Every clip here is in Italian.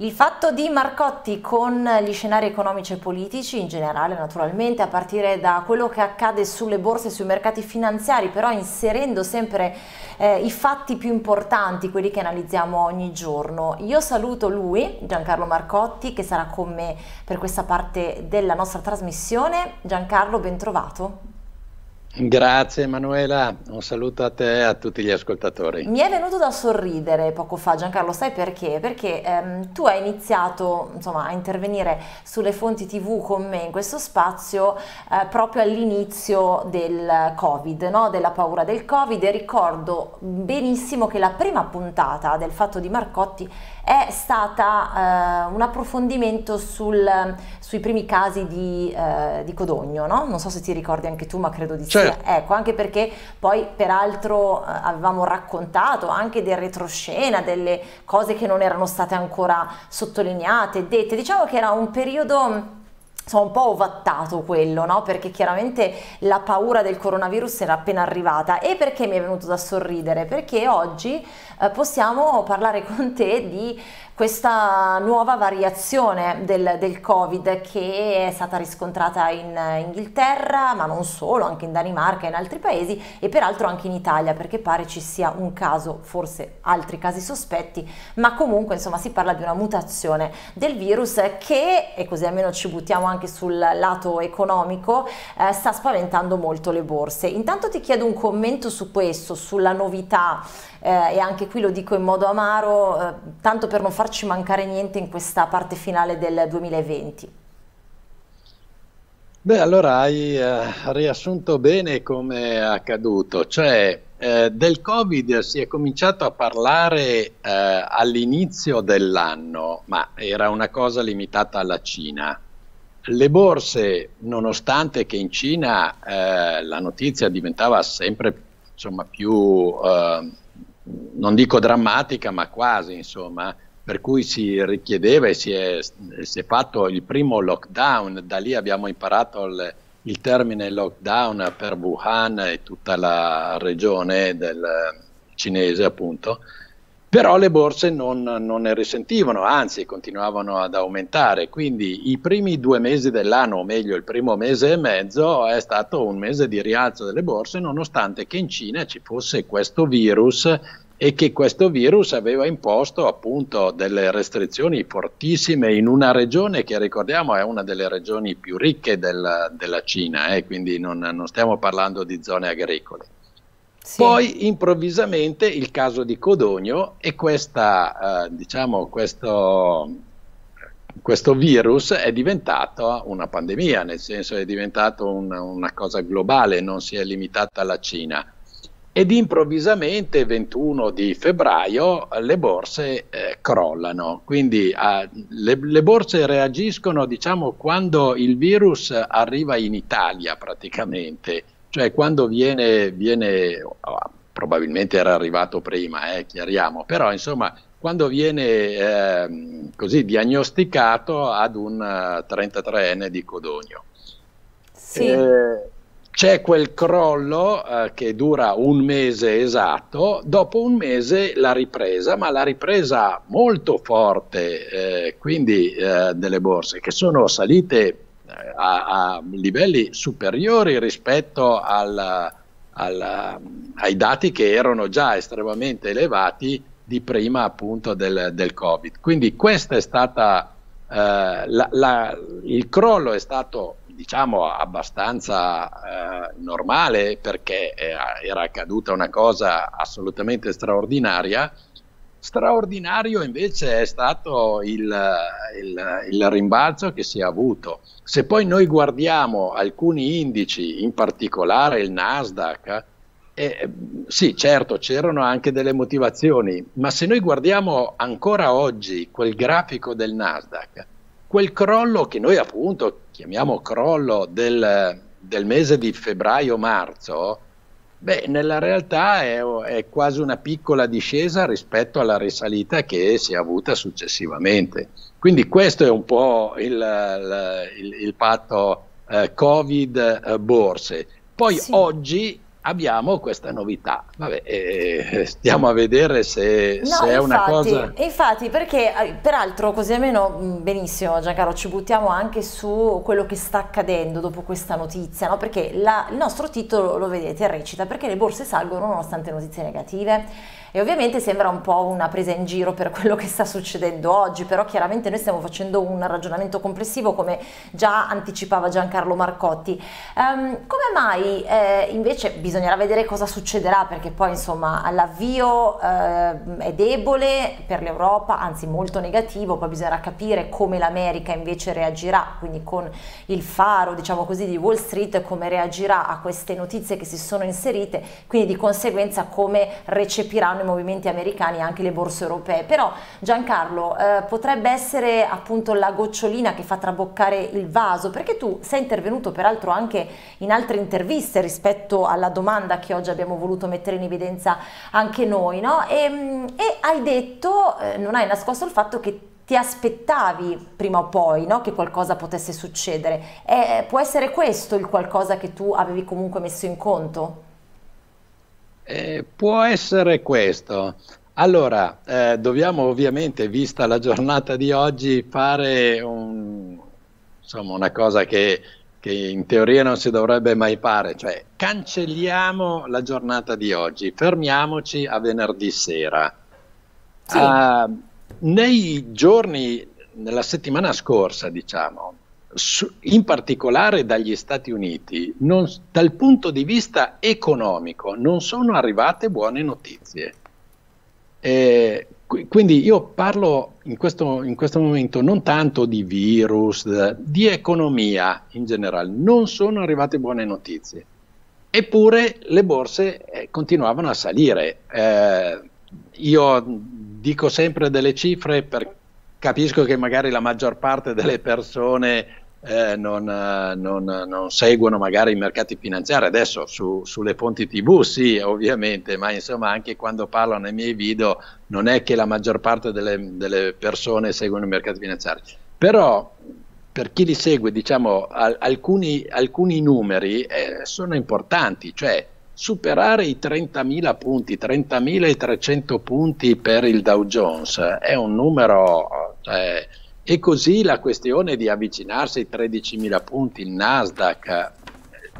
Il fatto di Marcotti con gli scenari economici e politici in generale naturalmente a partire da quello che accade sulle borse e sui mercati finanziari però inserendo sempre eh, i fatti più importanti, quelli che analizziamo ogni giorno. Io saluto lui, Giancarlo Marcotti, che sarà con me per questa parte della nostra trasmissione. Giancarlo, ben trovato. Grazie Emanuela, un saluto a te e a tutti gli ascoltatori. Mi è venuto da sorridere poco fa Giancarlo, sai perché? Perché ehm, tu hai iniziato insomma, a intervenire sulle fonti tv con me in questo spazio eh, proprio all'inizio del Covid, no? della paura del Covid e ricordo benissimo che la prima puntata del fatto di Marcotti è stata eh, un approfondimento sul, sui primi casi di, eh, di Codogno, no? non so se ti ricordi anche tu ma credo di certo. sì certo. ecco, anche perché poi peraltro eh, avevamo raccontato anche del retroscena, delle cose che non erano state ancora sottolineate, dette, diciamo che era un periodo insomma un po' ovattato quello, no? Perché chiaramente la paura del coronavirus era appena arrivata e perché mi è venuto da sorridere? Perché oggi eh, possiamo parlare con te di questa nuova variazione del, del Covid che è stata riscontrata in eh, Inghilterra, ma non solo, anche in Danimarca e in altri paesi e peraltro anche in Italia perché pare ci sia un caso, forse altri casi sospetti, ma comunque insomma si parla di una mutazione del virus che, e così almeno ci buttiamo anche sul lato economico, eh, sta spaventando molto le borse. Intanto ti chiedo un commento su questo, sulla novità eh, e anche qui lo dico in modo amaro, eh, tanto per non farci mancare niente in questa parte finale del 2020. Beh, allora hai eh, riassunto bene come è accaduto, cioè eh, del Covid si è cominciato a parlare eh, all'inizio dell'anno, ma era una cosa limitata alla Cina. Le borse, nonostante che in Cina eh, la notizia diventava sempre insomma, più eh, non dico drammatica, ma quasi, insomma, per cui si richiedeva e si è, si è fatto il primo lockdown, da lì abbiamo imparato il, il, termine lockdown per Wuhan e tutta la regione del, cinese, appunto però le borse non, non ne risentivano, anzi continuavano ad aumentare, quindi i primi due mesi dell'anno, o meglio il primo mese e mezzo, è stato un mese di rialzo delle borse, nonostante che in Cina ci fosse questo virus e che questo virus aveva imposto appunto delle restrizioni fortissime in una regione che ricordiamo è una delle regioni più ricche della, della Cina, eh, quindi non, non stiamo parlando di zone agricole. Sì. Poi improvvisamente il caso di Codogno e questa, eh, diciamo, questo, questo, virus è diventato una pandemia, nel senso è diventato una, una cosa globale, non si è limitata alla Cina. Ed improvvisamente, 21 di febbraio, le borse eh, crollano. Quindi eh, le, le, borse reagiscono, diciamo, quando il virus arriva in Italia praticamente cioè quando viene, viene oh, probabilmente era arrivato prima, eh, chiariamo, però insomma quando viene eh, così diagnosticato ad un 33enne eh, di Codogno. Sì. Eh, c'è quel crollo eh, che dura un mese esatto, dopo un mese la ripresa, ma la ripresa molto forte, eh, quindi eh, delle borse che sono salite a, a livelli superiori rispetto al, al, ai dati che erano già estremamente elevati di prima appunto del, del Covid. Quindi questo è stata eh, la, la, il crollo è stato diciamo abbastanza eh, normale perché era accaduta una cosa assolutamente straordinaria Straordinario invece è stato il, il, il, rimbalzo che si è avuto. Se poi noi guardiamo alcuni indici, in particolare il Nasdaq, eh, sì, certo, c'erano anche delle motivazioni, ma se noi guardiamo ancora oggi quel grafico del Nasdaq, quel crollo che noi appunto chiamiamo crollo del, del mese di febbraio-marzo, Beh, nella realtà è, è, quasi una piccola discesa rispetto alla risalita che si è avuta successivamente. Quindi questo è un po' il, il, il patto eh, Covid-borse. Eh, Poi sì. oggi abbiamo questa novità. Vabbè, eh, stiamo a vedere se, no, se è infatti, una cosa. Infatti, perché eh, peraltro, così almeno mm, benissimo, Giancarlo, ci buttiamo anche su quello che sta accadendo dopo questa notizia, no? perché la, il nostro titolo lo vedete recita perché le borse salgono nonostante notizie negative. E ovviamente sembra un po' una presa in giro per quello che sta succedendo oggi, però chiaramente noi stiamo facendo un ragionamento complessivo come già anticipava Giancarlo Marcotti. Um, come mai eh, invece bisogna bisognerà vedere cosa succederà perché poi insomma l'avvio eh, è debole per l'Europa, anzi molto negativo, poi bisognerà capire come l'America invece reagirà, quindi con il faro diciamo così di Wall Street, come reagirà a queste notizie che si sono inserite, quindi di conseguenza come recepiranno i movimenti americani anche le borse europee. Però Giancarlo eh, potrebbe essere appunto la gocciolina che fa traboccare il vaso perché tu sei intervenuto peraltro anche in altre interviste rispetto alla domanda domanda che oggi abbiamo voluto mettere in evidenza anche noi, no? E, ehm, e hai detto, eh, non hai nascosto il fatto che ti aspettavi prima o poi no? che qualcosa potesse succedere. Eh, eh, può essere questo il qualcosa che tu avevi comunque messo in conto? Eh, può essere questo. Allora, eh, dobbiamo ovviamente, vista la giornata di oggi, fare un, insomma, una cosa che che in teoria non si dovrebbe mai fare, cioè cancelliamo la giornata di oggi, fermiamoci a venerdì sera. Sì. Uh, nei giorni, nella settimana scorsa, diciamo, su, in particolare dagli Stati Uniti, non, dal punto di vista economico non sono arrivate buone notizie. Eh, quindi io parlo in questo, in questo, momento non tanto di virus, eh, di economia in generale. Non sono arrivate buone notizie. Eppure le borse eh, continuavano a salire. Eh, io dico sempre delle cifre per, capisco che magari la maggior parte delle persone eh, non, eh, non, non, seguono magari i mercati finanziari. Adesso su, sulle fonti TV sì, ovviamente, ma insomma anche quando parlo nei miei video non è che la maggior parte delle, delle persone seguono i mercati finanziari. Però per chi li segue, diciamo, al, alcuni, alcuni, numeri eh, sono importanti, cioè superare i 30.000 punti, 30.300 punti per il Dow Jones è un numero... Cioè, e così la questione di avvicinarsi ai 13.000 punti il Nasdaq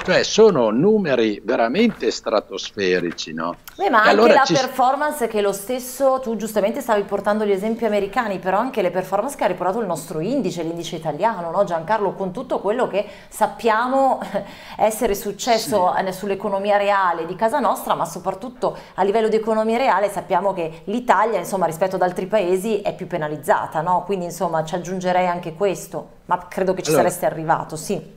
cioè sono numeri veramente stratosferici, no? Beh, ma e anche allora la ci... performance che lo stesso, tu giustamente stavi portando gli esempi americani, però anche le performance che ha riportato il nostro indice, l'indice italiano, no Giancarlo, con tutto quello che sappiamo essere successo sì. Eh, sull'economia reale di casa nostra, ma soprattutto a livello di economia reale sappiamo che l'Italia, insomma, rispetto ad altri paesi è più penalizzata, no? Quindi, insomma, ci aggiungerei anche questo, ma credo che ci allora. sareste arrivato, sì.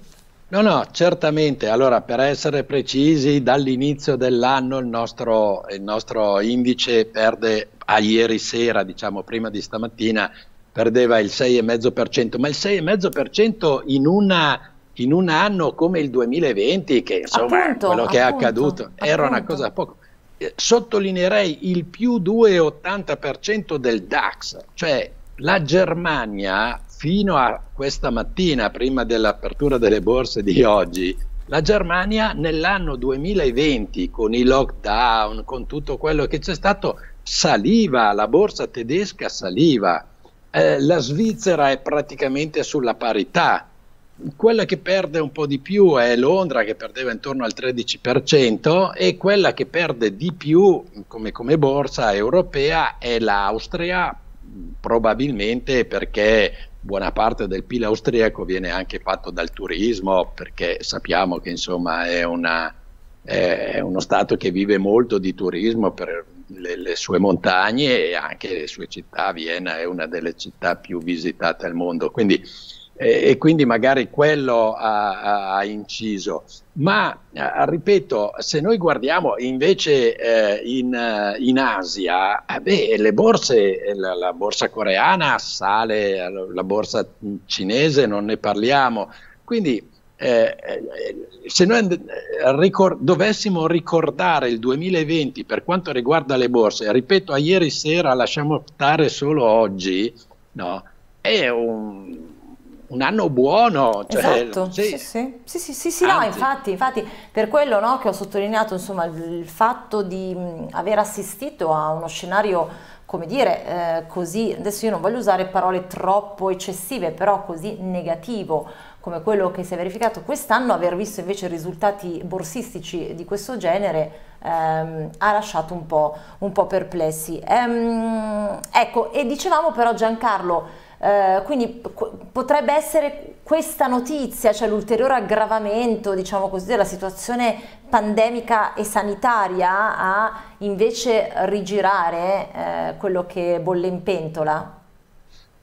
No, no, certamente. Allora, per essere precisi, dall'inizio dell'anno il nostro, il nostro indice perde a ieri sera, diciamo prima di stamattina, perdeva il 6,5%, ma il 6,5% in, una, in un anno come il 2020, che insomma appunto, quello che appunto, è accaduto appunto. era una cosa poco. Eh, sottolineerei il più 2,80% del DAX, cioè la Germania fino a questa mattina, prima dell'apertura delle borse di oggi, la Germania nell'anno 2020, con i lockdown, con tutto quello che c'è stato, saliva, la borsa tedesca saliva, eh, la Svizzera è praticamente sulla parità, quella che perde un po' di più è Londra che perdeva intorno al 13% e quella che perde di più come, come borsa europea è l'Austria probabilmente perché buona parte del PIL austriaco viene anche fatto dal turismo, perché sappiamo che insomma è, una, è uno Stato che vive molto di turismo per le, le, sue montagne e anche le sue città. Vienna è una delle città più visitate al mondo. Quindi e, quindi magari quello ha, ha inciso. Ma eh, ripeto, se noi guardiamo invece eh, in, eh, in, Asia, eh, beh, le borse, eh, la, la, borsa coreana sale, la borsa cinese non ne parliamo. Quindi eh, se noi ricor- dovessimo ricordare il 2020 per quanto riguarda le borse, ripeto, a ieri sera lasciamo stare solo oggi, no? È un, un anno buono. Cioè, esatto, sì, sì, sì, sì, sì, sì no, infatti, infatti per quello no, che ho sottolineato insomma, il, fatto di aver assistito a uno scenario come dire, eh, così, adesso io non voglio usare parole troppo eccessive, però così negativo come quello che si è verificato quest'anno, aver visto invece risultati borsistici di questo genere ehm, ha lasciato un po', un po perplessi. Ehm, ecco, e dicevamo però Giancarlo, eh, quindi potrebbe essere questa notizia, cioè l'ulteriore aggravamento diciamo così, della situazione pandemica e sanitaria a invece rigirare eh, quello che bolle in pentola?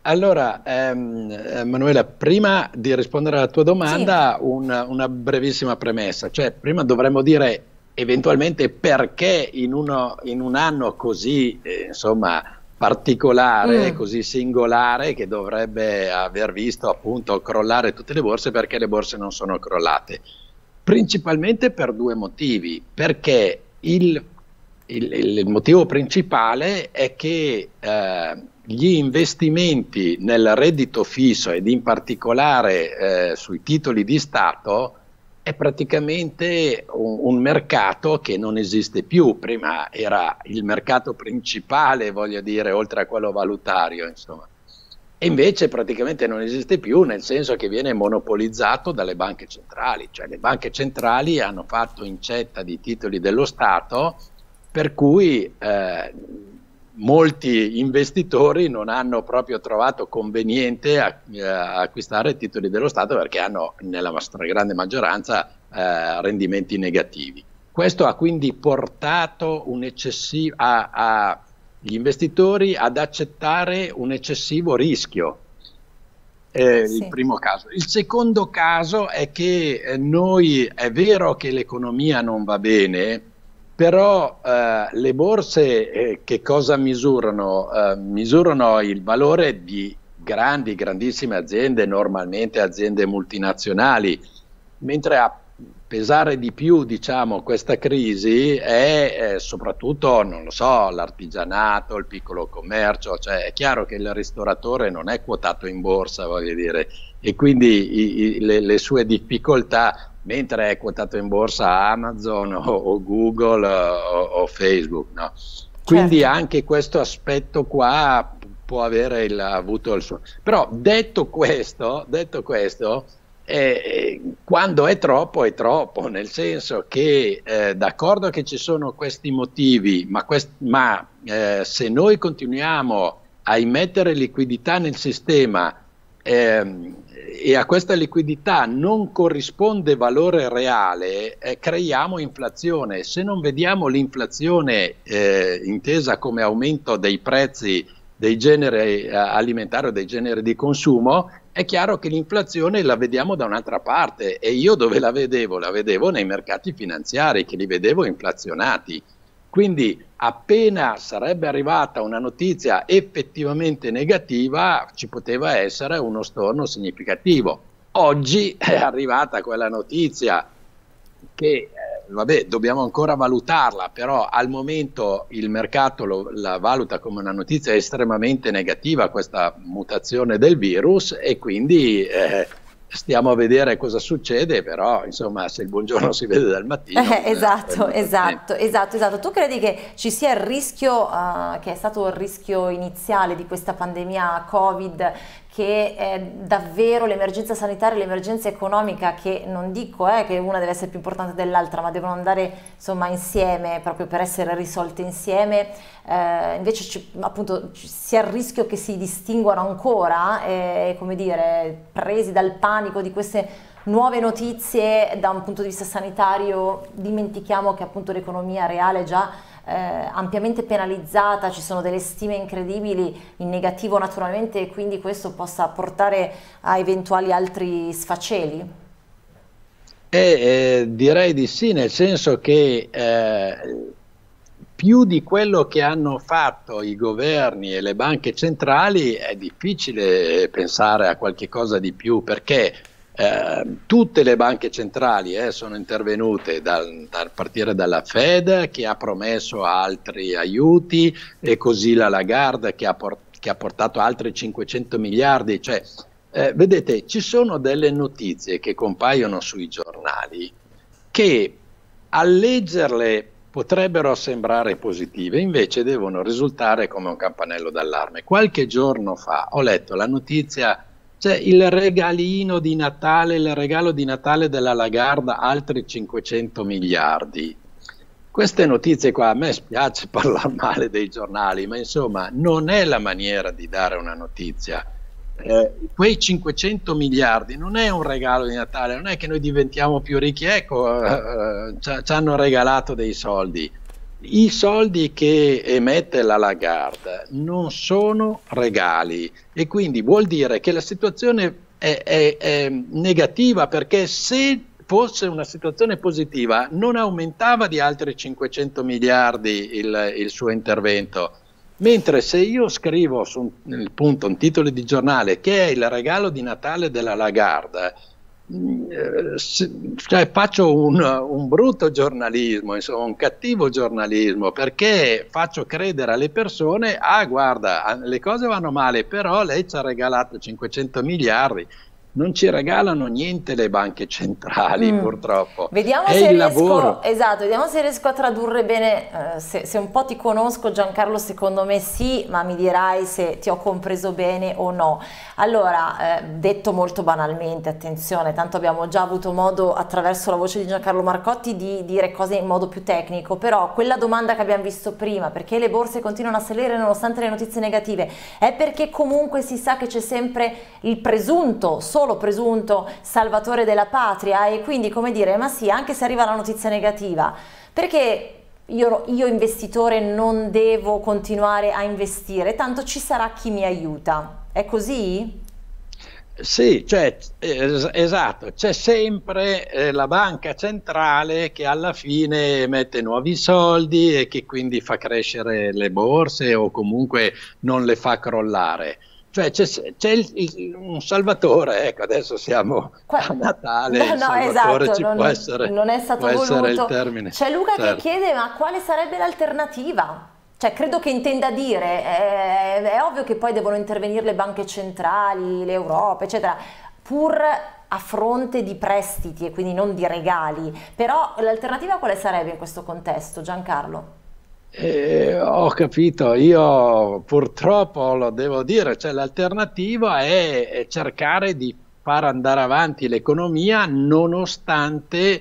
Allora, ehm, eh, Manuela, prima di rispondere alla tua domanda, sì. una, una brevissima premessa, cioè prima dovremmo dire eventualmente perché in, uno, in, un anno così eh, insomma, particolare, mm. così singolare che dovrebbe aver visto appunto crollare tutte le borse perché le borse non sono crollate. Principalmente per due motivi, perché il, il, il motivo principale è che eh, gli investimenti nel reddito fisso ed in particolare eh, sui titoli di Stato è praticamente un, un, mercato che non esiste più, prima era il mercato principale, voglio dire, oltre a quello valutario, insomma. E invece praticamente non esiste più, nel senso che viene monopolizzato dalle banche centrali, cioè le banche centrali hanno fatto incetta di titoli dello Stato, per cui eh, molti investitori non hanno proprio trovato conveniente a, a eh, acquistare titoli dello Stato perché hanno nella stragrande maggioranza eh, rendimenti negativi. Questo ha quindi portato a, gli investitori ad accettare un eccessivo rischio. Eh, sì. Il primo caso. Il secondo caso è che eh, noi è vero che l'economia non va bene, però eh, le borse eh, che cosa misurano? Eh, misurano il valore di grandi, grandissime aziende, normalmente aziende multinazionali, mentre a pesare di più diciamo, questa crisi è eh, soprattutto, so, l'artigianato, il piccolo commercio, cioè è chiaro che il ristoratore non è quotato in borsa, voglio dire, e quindi i, i, le, le sue difficoltà mentre è ecco, quotato in borsa Amazon o, o Google o, o Facebook. No? Quindi certo. anche questo aspetto qua può avere il, avuto il suo... Però detto questo, detto questo eh, quando è troppo è troppo, nel senso che eh, d'accordo che ci sono questi motivi, ma, quest- ma eh, se noi continuiamo a immettere liquidità nel sistema eh, e a questa liquidità non corrisponde valore reale, eh, creiamo inflazione. Se non vediamo l'inflazione eh, intesa come aumento dei prezzi dei generi eh, alimentari o dei generi di consumo, è chiaro che l'inflazione la vediamo da un'altra parte e io dove la vedevo? La vedevo nei mercati finanziari che li vedevo inflazionati. Quindi appena sarebbe arrivata una notizia effettivamente negativa ci poteva essere uno storno significativo. Oggi è arrivata quella notizia che eh, vabbè, dobbiamo ancora valutarla, però al momento il mercato lo, la valuta come una notizia estremamente negativa questa mutazione del virus e quindi eh, stiamo a vedere cosa succede, però insomma se il buongiorno si vede dal mattino. Eh, esatto, eh, esatto, esatto, esatto, esatto. Tu credi che ci sia il rischio, uh, che è stato il rischio iniziale di questa pandemia Covid, che davvero l'emergenza sanitaria e l'emergenza economica, che non dico eh, che una deve essere più importante dell'altra, ma devono andare insomma, insieme proprio per essere risolte insieme, eh, invece ci, appunto si ha il rischio che si distinguano ancora, eh, come dire, presi dal panico di queste nuove notizie da un punto di vista sanitario, dimentichiamo che appunto l'economia reale già eh, ampiamente penalizzata, ci sono delle stime incredibili in negativo naturalmente e quindi questo possa portare a eventuali altri sfaceli? Eh, eh, direi di sì, nel senso che eh, più di quello che hanno fatto i governi e le banche centrali è difficile pensare a qualche cosa di più perché eh, tutte le banche centrali eh, sono intervenute dal, dal, partire dalla Fed che ha promesso altri aiuti e così la Lagarde che ha, por- che ha portato altri 500 miliardi. Cioè, eh, vedete, ci sono delle notizie che compaiono sui giornali che a leggerle potrebbero sembrare positive, invece devono risultare come un campanello d'allarme. Qualche giorno fa ho letto la notizia cioè, il regalino di Natale, il regalo di Natale della Lagarda, altri 500 miliardi. Queste notizie qua, a me spiace parlare male dei giornali, ma insomma non è la maniera di dare una notizia. Eh, quei 500 miliardi non è un regalo di Natale, non è che noi diventiamo più ricchi, ecco, eh, eh ci hanno regalato dei soldi i soldi che emette la Lagarde non sono regali e quindi vuol dire che la situazione è, è, è negativa perché se fosse una situazione positiva non aumentava di altri 500 miliardi il, il suo intervento. Mentre se io scrivo su un, punto, un titolo di giornale che è il regalo di Natale della Lagarde, eh, cioè, faccio un, un, brutto giornalismo, insomma, un cattivo giornalismo, perché faccio credere alle persone, ah guarda, le cose vanno male, però lei ci ha regalato 500 miliardi, non ci regalano niente le banche centrali mm. purtroppo. Vediamo se, riesco, esatto, vediamo se riesco, a tradurre bene, eh, se, se, un po' ti conosco Giancarlo secondo me sì, ma mi dirai se ti ho compreso bene o no. Allora, eh, detto molto banalmente, attenzione, tanto abbiamo già avuto modo attraverso la voce di Giancarlo Marcotti di dire cose in modo più tecnico, però quella domanda che abbiamo visto prima, perché le borse continuano a salire nonostante le notizie negative, è perché comunque si sa che c'è sempre il presunto, solo solo presunto salvatore della patria e quindi come dire, ma sì, anche se arriva la notizia negativa, perché io, io investitore non devo continuare a investire, tanto ci sarà chi mi aiuta. È così? Sì, cioè, es esatto, c'è sempre eh, la banca centrale che alla fine emette nuovi soldi e che quindi fa crescere le borse o comunque non le fa crollare. Cioè c'è, c'è il, il, un salvatore, ecco adesso siamo a Natale, no, no, salvatore esatto, ci non, può essere, non è stato voluto. il termine. C'è Luca certo. che chiede ma quale sarebbe l'alternativa? Cioè, credo che intenda dire, è, eh, è ovvio che poi devono intervenire le banche centrali, l'Europa, eccetera, pur a fronte di prestiti e quindi non di regali. Però l'alternativa quale sarebbe in questo contesto, Giancarlo? Eh, ho capito, io purtroppo lo devo dire, cioè, l'alternativa è, è cercare di far andare avanti l'economia nonostante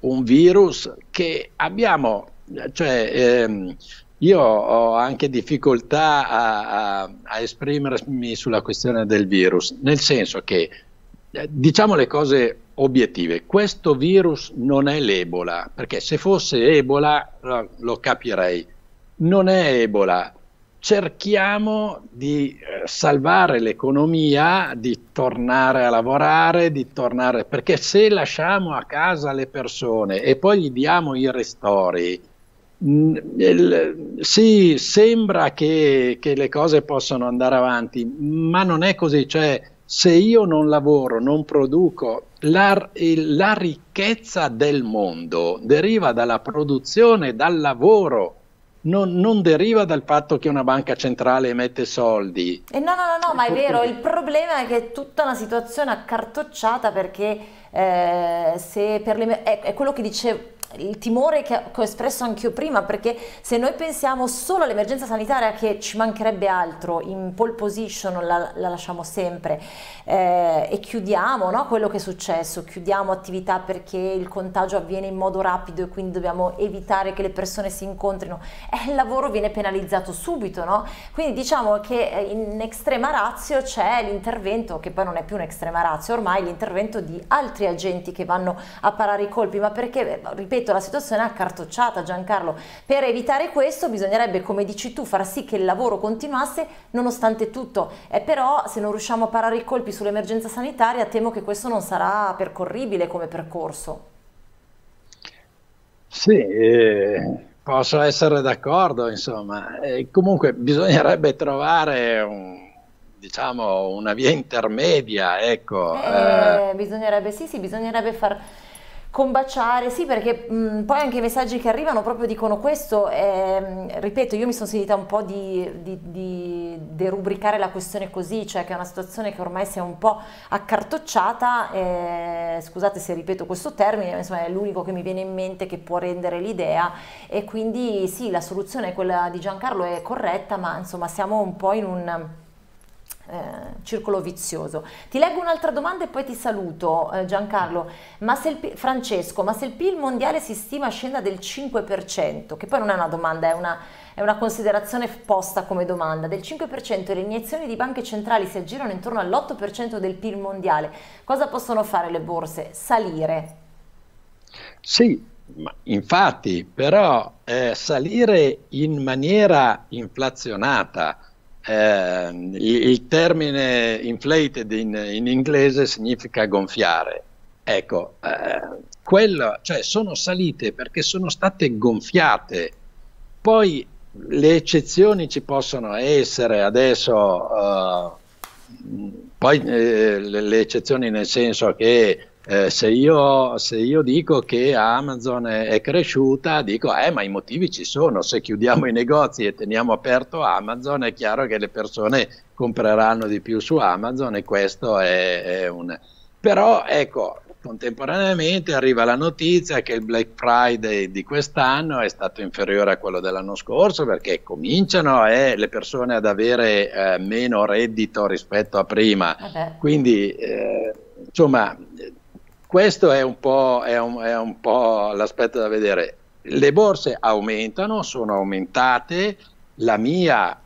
un virus che abbiamo, cioè, ehm, io ho anche difficoltà a, a, a, esprimermi sulla questione del virus, nel senso che eh, diciamo le cose obiettive. Questo virus non è l'Ebola, perché se fosse Ebola eh, lo capirei. Non è Ebola. Cerchiamo di eh, salvare l'economia, di tornare a lavorare, di tornare perché se lasciamo a casa le persone e poi gli diamo i ristori, mm, sì, sembra che, che, le cose possano andare avanti, ma non è così. Cioè, se io non lavoro, non produco, la, eh, la, ricchezza del mondo deriva dalla produzione, dal lavoro, non, non, deriva dal fatto che una banca centrale emette soldi. E eh, no, no, no, no ma è vero, il problema è che è tutta una situazione accartocciata perché eh, se per le, è, è quello che dicevo il timore che ho espresso anch'io prima, perché se noi pensiamo solo all'emergenza sanitaria, che ci mancherebbe altro, in pole position la, la lasciamo sempre eh, e chiudiamo no, quello che è successo, chiudiamo attività perché il contagio avviene in modo rapido e quindi dobbiamo evitare che le persone si incontrino, eh, il lavoro viene penalizzato subito, no? quindi diciamo che eh, in estrema razio c'è l'intervento, che poi non è più un'estrema razio ormai, l'intervento di altri agenti che vanno a parare i colpi, ma perché, eh, ripeto, ripeto, la situazione è accartocciata Giancarlo. Per evitare questo bisognerebbe, come dici tu, far sì che il lavoro continuasse nonostante tutto. Eh, però se non riusciamo a parare i colpi sull'emergenza sanitaria temo che questo non sarà percorribile come percorso. Sì, eh, posso essere d'accordo, insomma. Eh, comunque bisognerebbe trovare un, diciamo, una via intermedia, ecco. Eh, eh. bisognerebbe, sì, sì, bisognerebbe far combaciare, sì perché mh, poi anche i messaggi che arrivano proprio dicono questo, eh, ripeto io mi sono sentita un po' di, di, di derubricare la questione così, cioè che è una situazione che ormai si è un po' accartocciata, eh, scusate se ripeto questo termine, ma insomma è l'unico che mi viene in mente che può rendere l'idea e quindi sì la soluzione quella di Giancarlo è corretta ma insomma siamo un po' in un eh, circolo vizioso. Ti leggo un'altra domanda e poi ti saluto eh, Giancarlo. Ma il, Francesco, ma se il PIL mondiale si stima scenda del 5%, che poi non è una domanda, è una, è una considerazione posta come domanda, del 5% e le iniezioni di banche centrali si aggirano intorno all'8% del PIL mondiale, cosa possono fare le borse? Salire. Sì, infatti, però eh, salire in maniera inflazionata, eh, il termine inflated in, in, inglese significa gonfiare. Ecco, eh, quello, cioè sono salite perché sono state gonfiate. Poi le eccezioni ci possono essere adesso, eh, poi eh, le, le eccezioni nel senso che eh, se, io, se, io, dico che Amazon è, è cresciuta, dico, eh, ma i motivi ci sono, se chiudiamo i negozi e teniamo aperto Amazon è chiaro che le persone compreranno di più su Amazon e questo è, è un... Però ecco, contemporaneamente arriva la notizia che il Black Friday di quest'anno è stato inferiore a quello dell'anno scorso perché cominciano eh, le persone ad avere eh, meno reddito rispetto a prima. Vabbè. Quindi eh, insomma questo è un po', è un, è un po l'aspetto da vedere. Le borse aumentano, sono aumentate, la mia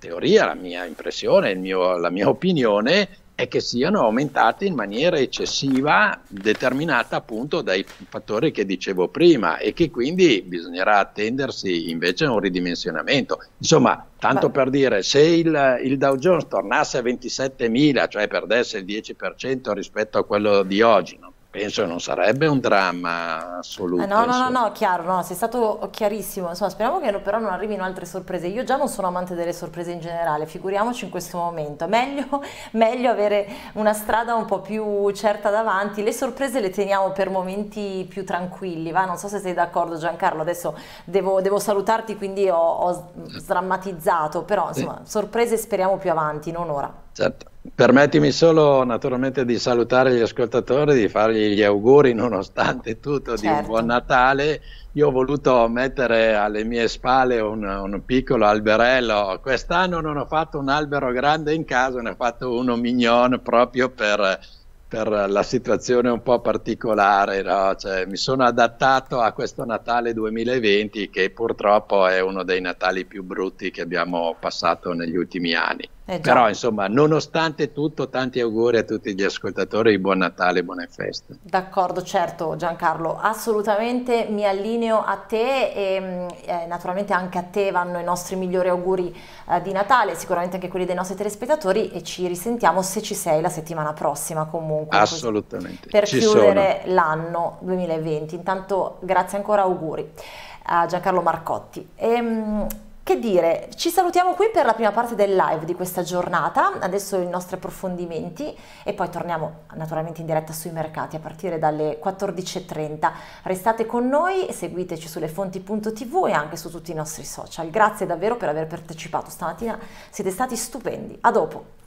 teoria, la mia impressione, mio, la mia opinione è che siano aumentate in maniera eccessiva, determinata appunto dai fattori che dicevo prima e che quindi bisognerà attendersi invece a un ridimensionamento. Insomma, tanto per dire, se il, il Dow Jones tornasse a 27.000, cioè perdesse il 10% rispetto a quello di oggi, non penso che non sarebbe un dramma assoluto. Eh, no, no, no, no, chiaro, no, sei stato chiarissimo. Insomma, speriamo che però non arrivino altre sorprese. Io già non sono amante delle sorprese in generale, figuriamoci in questo momento. Meglio, meglio avere una strada un po' più certa davanti. Le sorprese le teniamo per momenti più tranquilli, va? Non so se sei d'accordo Giancarlo, adesso devo, devo salutarti, quindi ho, ho sdrammatizzato, però insomma, eh. sorprese speriamo più avanti, non ora. Certo. Permettimi solo naturalmente di salutare gli ascoltatori, di fargli gli auguri nonostante tutto certo. di un certo. buon Natale. Io ho voluto mettere alle mie spalle un, un, piccolo alberello. Quest'anno non ho fatto un albero grande in casa, ne ho fatto uno mignon proprio per, per la situazione un po' particolare. No? Cioè, mi sono adattato a questo Natale 2020 che purtroppo è uno dei Natali più brutti che abbiamo passato negli ultimi anni. Eh Però insomma, nonostante tutto, tanti auguri a tutti gli ascoltatori di buon Natale e buone feste. D'accordo, certo Giancarlo, assolutamente mi allineo a te e mm, eh, naturalmente anche a te vanno i nostri migliori auguri eh, di Natale, sicuramente anche quelli dei nostri telespettatori e ci risentiamo se ci sei la settimana prossima comunque. Assolutamente. per ci chiudere l'anno 2020. Intanto grazie ancora, auguri a Giancarlo Marcotti. E, ehm, che dire, ci salutiamo qui per la prima parte del live di questa giornata, adesso i nostri approfondimenti e poi torniamo naturalmente in diretta sui mercati a partire dalle 14.30. Restate con noi, seguiteci sulle fonti.tv e anche su tutti i nostri social. Grazie davvero per aver partecipato stamattina, siete stati stupendi. A dopo!